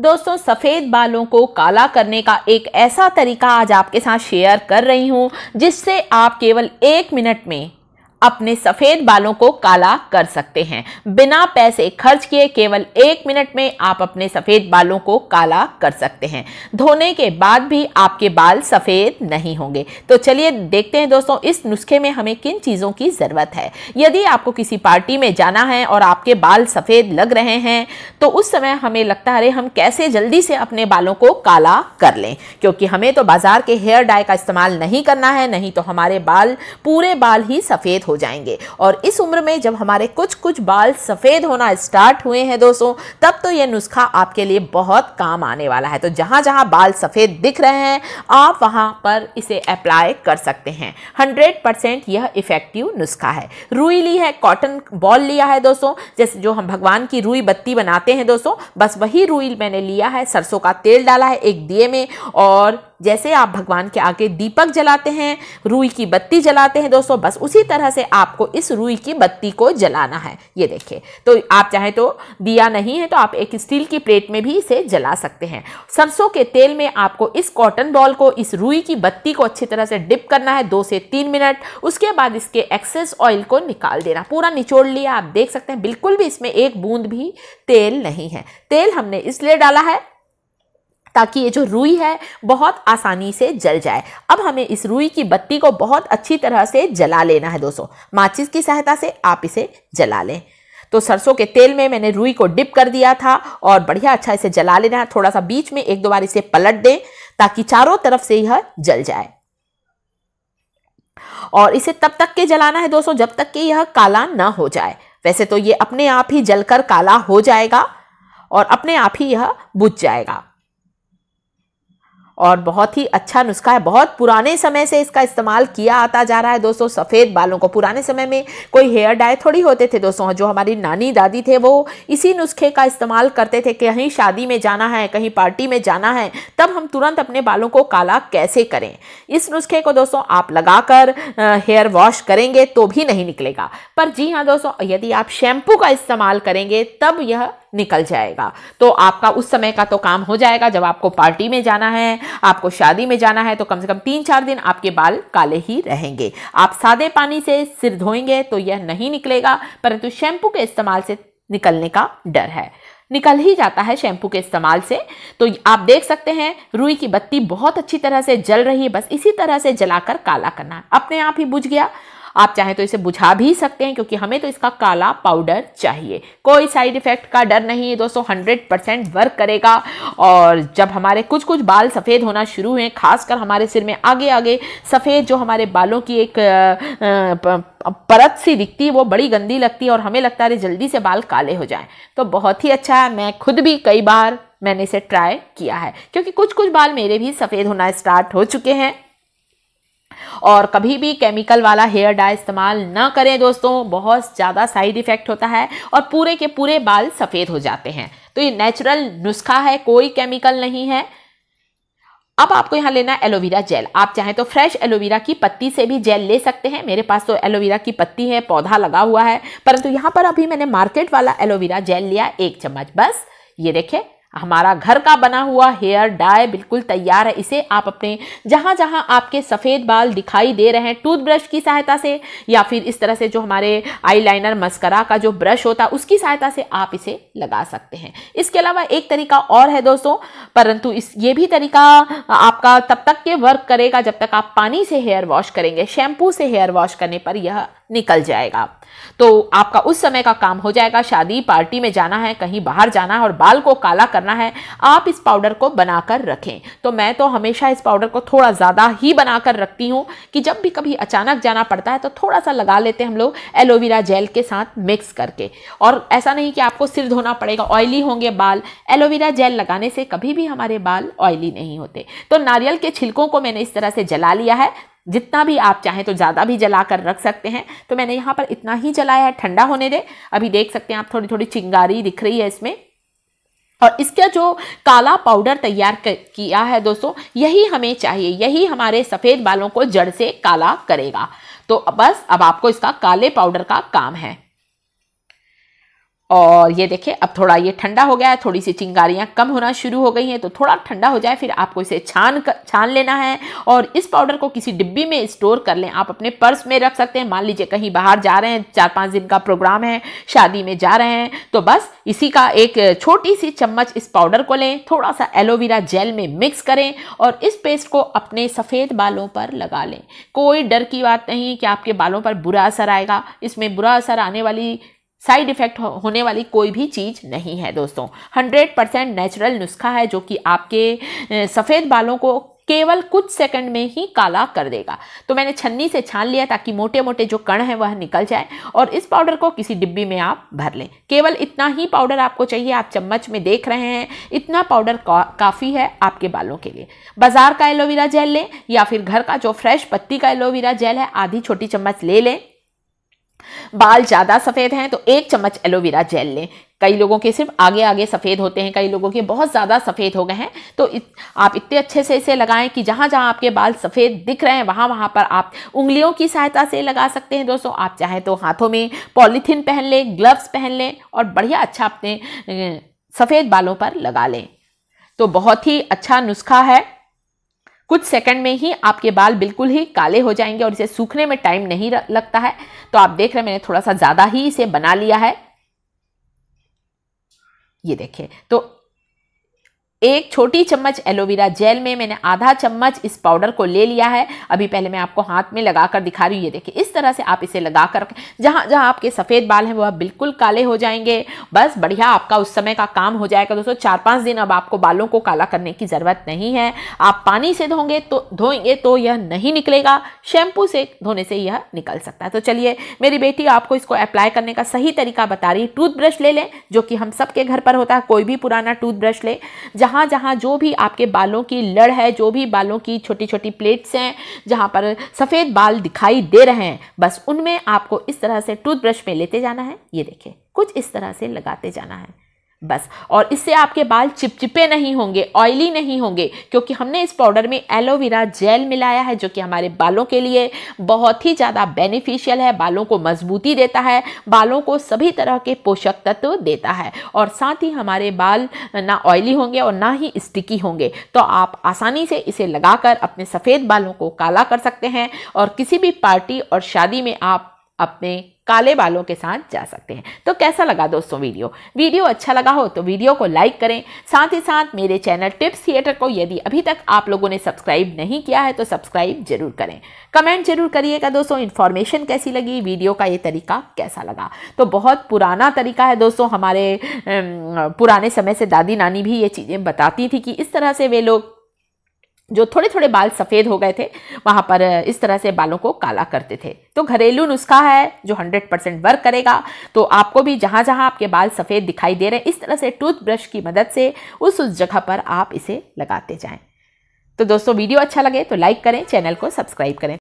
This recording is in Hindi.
दोस्तों सफ़ेद बालों को काला करने का एक ऐसा तरीका आज आपके साथ शेयर कर रही हूँ जिससे आप केवल एक मिनट में अपने सफ़ेद बालों को काला कर सकते हैं बिना पैसे खर्च किए केवल एक मिनट में आप अपने सफ़ेद बालों को काला कर सकते हैं धोने के बाद भी आपके बाल सफ़ेद नहीं होंगे तो चलिए देखते हैं दोस्तों इस नुस्खे में हमें किन चीज़ों की ज़रूरत है यदि आपको किसी पार्टी में जाना है और आपके बाल सफ़ेद लग रहे हैं तो उस समय हमें लगता है हम कैसे जल्दी से अपने बालों को काला कर लें क्योंकि हमें तो बाज़ार के हेयर डाई का इस्तेमाल नहीं करना है नहीं तो हमारे बाल पूरे बाल ही सफ़ेद सफ़ेद हो जाएंगे और इस उम्र में जब हमारे कुछ कुछ बाल सफ़ेद होना स्टार्ट हुए हैं दोस्तों तब तो यह नुस्खा आपके लिए बहुत काम आने वाला है तो जहाँ जहाँ बाल सफ़ेद दिख रहे हैं आप वहाँ पर इसे अप्लाई कर सकते हैं हंड्रेड परसेंट यह इफ़ेक्टिव नुस्खा है रुई ली है कॉटन बॉल लिया है दोस्तों जैसे जो हम भगवान की रुई बत्ती बनाते हैं दोस्तों बस वही रुई मैंने लिया है सरसों का तेल डाला है एक दिए में और जैसे आप भगवान के आगे दीपक जलाते हैं रुई की बत्ती जलाते हैं दोस्तों बस उसी तरह से आपको इस रुई की बत्ती को जलाना है ये देखिए तो आप चाहे तो दिया नहीं है तो आप एक स्टील की प्लेट में भी इसे जला सकते हैं सरसों के तेल में आपको इस कॉटन बॉल को इस रुई की बत्ती को अच्छी तरह से डिप करना है दो से तीन मिनट उसके बाद इसके एक्सेस ऑयल को निकाल देना पूरा निचोड़ लिया आप देख सकते हैं बिल्कुल भी इसमें एक बूंद भी तेल नहीं है तेल हमने इसलिए डाला है ताकि ये जो रुई है बहुत आसानी से जल जाए अब हमें इस रुई की बत्ती को बहुत अच्छी तरह से जला लेना है दोस्तों माचिस की सहायता से आप इसे जला लें तो सरसों के तेल में मैंने रुई को डिप कर दिया था और बढ़िया अच्छा इसे जला लेना है थोड़ा सा बीच में एक दो बार इसे पलट दें ताकि चारों तरफ से यह जल जाए और इसे तब तक के जलाना है दोस्तों जब तक कि यह काला ना हो जाए वैसे तो ये अपने आप ही जलकर काला हो जाएगा और अपने आप ही यह बुझ जाएगा और बहुत ही अच्छा नुस्खा है बहुत पुराने समय से इसका इस्तेमाल किया आता जा रहा है दोस्तों सफ़ेद बालों को पुराने समय में कोई हेयर डाई थोड़ी होते थे दोस्तों जो हमारी नानी दादी थे वो इसी नुस्खे का इस्तेमाल करते थे कहीं शादी में जाना है कहीं पार्टी में जाना है तब हम तुरंत अपने बालों को काला कैसे करें इस नुस्खे को दोस्तों आप लगा कर हेयर वॉश करेंगे तो भी नहीं निकलेगा पर जी हाँ दोस्तों यदि आप शैम्पू का इस्तेमाल करेंगे तब यह निकल जाएगा तो आपका उस समय का तो काम हो जाएगा जब आपको पार्टी में जाना है आपको शादी में जाना है तो कम से कम तीन चार दिन आपके बाल काले ही रहेंगे आप सादे पानी से सिर धोएंगे तो यह नहीं निकलेगा परंतु शैम्पू के इस्तेमाल से निकलने का डर है निकल ही जाता है शैम्पू के इस्तेमाल से तो आप देख सकते हैं रुई की बत्ती बहुत अच्छी तरह से जल रही है बस इसी तरह से जलाकर काला करना अपने आप ही बुझ गया आप चाहें तो इसे बुझा भी सकते हैं क्योंकि हमें तो इसका काला पाउडर चाहिए कोई साइड इफेक्ट का डर नहीं है दोस्तों हंड्रेड परसेंट वर्क करेगा और जब हमारे कुछ कुछ बाल सफ़ेद होना शुरू हुए खासकर हमारे सिर में आगे आगे सफ़ेद जो हमारे बालों की एक परत सी दिखती है वो बड़ी गंदी लगती है और हमें लगता है जल्दी से बाल काले हो जाएं तो बहुत ही अच्छा है मैं खुद भी कई बार मैंने इसे ट्राई किया है क्योंकि कुछ कुछ बाल मेरे भी सफ़ेद होना स्टार्ट हो चुके हैं और कभी भी केमिकल वाला हेयर डाई इस्तेमाल ना करें दोस्तों बहुत ज़्यादा साइड इफ़ेक्ट होता है और पूरे के पूरे बाल सफ़ेद हो जाते हैं तो ये नेचुरल नुस्खा है कोई केमिकल नहीं है अब आपको यहाँ लेना एलोवेरा जेल आप चाहें तो फ्रेश एलोवेरा की पत्ती से भी जेल ले सकते हैं मेरे पास तो एलोवेरा की पत्ती है पौधा लगा हुआ है परंतु यहाँ पर अभी मैंने मार्केट वाला एलोवेरा जेल लिया एक चम्मच बस ये देखें हमारा घर का बना हुआ हेयर डाई बिल्कुल तैयार है इसे आप अपने जहाँ जहाँ आपके सफ़ेद बाल दिखाई दे रहे हैं टूथब्रश की सहायता से या फिर इस तरह से जो हमारे आईलाइनर मस्करा का जो ब्रश होता है उसकी सहायता से आप इसे लगा सकते हैं इसके अलावा एक तरीका और है दोस्तों परंतु इस ये भी तरीका आपका तब तक के वर्क करेगा जब तक आप पानी से हेयर वॉश करेंगे शैम्पू से हेयर वॉश करने पर यह निकल जाएगा तो आपका उस समय का काम हो जाएगा शादी पार्टी में जाना है कहीं बाहर जाना है और बाल को काला करना है आप इस पाउडर को बनाकर रखें तो मैं तो हमेशा इस पाउडर को थोड़ा ज़्यादा ही बनाकर रखती हूँ कि जब भी कभी अचानक जाना पड़ता है तो थोड़ा सा लगा लेते हैं हम लोग एलोवेरा जेल के साथ मिक्स करके और ऐसा नहीं कि आपको सिर धोना पड़ेगा ऑयली होंगे बाल एलोवेरा जेल लगाने से कभी भी हमारे बाल ऑयली नहीं होते तो नारियल के छिलकों को मैंने इस तरह से जला लिया है जितना भी आप चाहें तो ज़्यादा भी जला कर रख सकते हैं तो मैंने यहाँ पर इतना ही जलाया है ठंडा होने दे अभी देख सकते हैं आप थोड़ी थोड़ी चिंगारी दिख रही है इसमें और इसका जो काला पाउडर तैयार किया है दोस्तों यही हमें चाहिए यही हमारे सफ़ेद बालों को जड़ से काला करेगा तो बस अब आपको इसका काले पाउडर का काम है और ये देखें अब थोड़ा ये ठंडा हो गया है थोड़ी सी चिंगारियाँ कम होना शुरू हो गई हैं तो थोड़ा ठंडा हो जाए फिर आपको इसे छान कर, छान लेना है और इस पाउडर को किसी डिब्बी में स्टोर कर लें आप अपने पर्स में रख सकते हैं मान लीजिए कहीं बाहर जा रहे हैं चार पाँच दिन का प्रोग्राम है शादी में जा रहे हैं तो बस इसी का एक छोटी सी चम्मच इस पाउडर को लें थोड़ा सा एलोवेरा जेल में मिक्स करें और इस पेस्ट को अपने सफ़ेद बालों पर लगा लें कोई डर की बात नहीं कि आपके बालों पर बुरा असर आएगा इसमें बुरा असर आने वाली साइड इफेक्ट होने वाली कोई भी चीज़ नहीं है दोस्तों 100 परसेंट नेचुरल नुस्खा है जो कि आपके सफ़ेद बालों को केवल कुछ सेकंड में ही काला कर देगा तो मैंने छन्नी से छान लिया ताकि मोटे मोटे जो कण हैं वह निकल जाए और इस पाउडर को किसी डिब्बी में आप भर लें केवल इतना ही पाउडर आपको चाहिए आप चम्मच में देख रहे हैं इतना पाउडर का, काफ़ी है आपके बालों के लिए बाज़ार का एलोवेरा जेल लें या फिर घर का जो फ्रेश पत्ती का एलोवेरा जेल है आधी छोटी चम्मच ले लें बाल ज़्यादा सफ़ेद हैं तो एक चम्मच एलोवेरा जेल लें कई लोगों के सिर्फ आगे आगे सफ़ेद होते हैं कई लोगों के बहुत ज़्यादा सफ़ेद हो गए हैं तो इत, आप इतने अच्छे से इसे लगाएं कि जहाँ जहाँ आपके बाल सफ़ेद दिख रहे हैं वहाँ वहाँ पर आप उंगलियों की सहायता से लगा सकते हैं दोस्तों आप चाहे तो हाथों में पॉलीथीन पहन लें ग्लव्स पहन लें और बढ़िया अच्छा अपने सफ़ेद बालों पर लगा लें तो बहुत ही अच्छा नुस्खा है कुछ सेकंड में ही आपके बाल बिल्कुल ही काले हो जाएंगे और इसे सूखने में टाइम नहीं लगता है तो आप देख रहे हैं मैंने थोड़ा सा ज़्यादा ही इसे बना लिया है ये देखिए तो एक छोटी चम्मच एलोवेरा जेल में मैंने आधा चम्मच इस पाउडर को ले लिया है अभी पहले मैं आपको हाथ में लगा कर दिखा रही हूँ ये देखिए इस तरह से आप इसे लगा कर जहाँ जहाँ आपके सफ़ेद बाल हैं वह बिल्कुल काले हो जाएंगे बस बढ़िया आपका उस समय का काम हो जाएगा दोस्तों चार पाँच दिन अब आपको बालों को काला करने की ज़रूरत नहीं है आप पानी से धोंगे तो धोएंगे तो यह नहीं निकलेगा शैम्पू से धोने से यह निकल सकता है तो चलिए मेरी बेटी आपको इसको अप्लाई करने का सही तरीका बता रही टूथब्रश ले लें जो कि हम सबके घर पर होता है कोई भी पुराना टूथब्रश ले जहाँ जहाँ जहाँ जो भी आपके बालों की लड़ है जो भी बालों की छोटी छोटी प्लेट्स हैं जहाँ पर सफ़ेद बाल दिखाई दे रहे हैं बस उनमें आपको इस तरह से टूथब्रश में लेते जाना है ये देखें कुछ इस तरह से लगाते जाना है बस और इससे आपके बाल चिपचिपे नहीं होंगे ऑयली नहीं होंगे क्योंकि हमने इस पाउडर में एलोवेरा जेल मिलाया है जो कि हमारे बालों के लिए बहुत ही ज़्यादा बेनिफिशियल है बालों को मजबूती देता है बालों को सभी तरह के पोषक तत्व देता है और साथ ही हमारे बाल ना ऑयली होंगे और ना ही स्टिकी होंगे तो आप आसानी से इसे लगाकर अपने सफ़ेद बालों को काला कर सकते हैं और किसी भी पार्टी और शादी में आप अपने काले बालों के साथ जा सकते हैं तो कैसा लगा दोस्तों वीडियो वीडियो अच्छा लगा हो तो वीडियो को लाइक करें साथ ही साथ मेरे चैनल टिप्स थिएटर को यदि अभी तक आप लोगों ने सब्सक्राइब नहीं किया है तो सब्सक्राइब जरूर करें कमेंट जरूर करिएगा दोस्तों इन्फॉर्मेशन कैसी लगी वीडियो का ये तरीका कैसा लगा तो बहुत पुराना तरीका है दोस्तों हमारे पुराने समय से दादी नानी भी ये चीज़ें बताती थी कि इस तरह से वे लोग जो थोड़े थोड़े बाल सफ़ेद हो गए थे वहाँ पर इस तरह से बालों को काला करते थे तो घरेलू नुस्खा है जो 100 परसेंट वर्क करेगा तो आपको भी जहाँ जहाँ आपके बाल सफ़ेद दिखाई दे रहे हैं इस तरह से टूथब्रश की मदद से उस उस जगह पर आप इसे लगाते जाएं तो दोस्तों वीडियो अच्छा लगे तो लाइक करें चैनल को सब्सक्राइब करें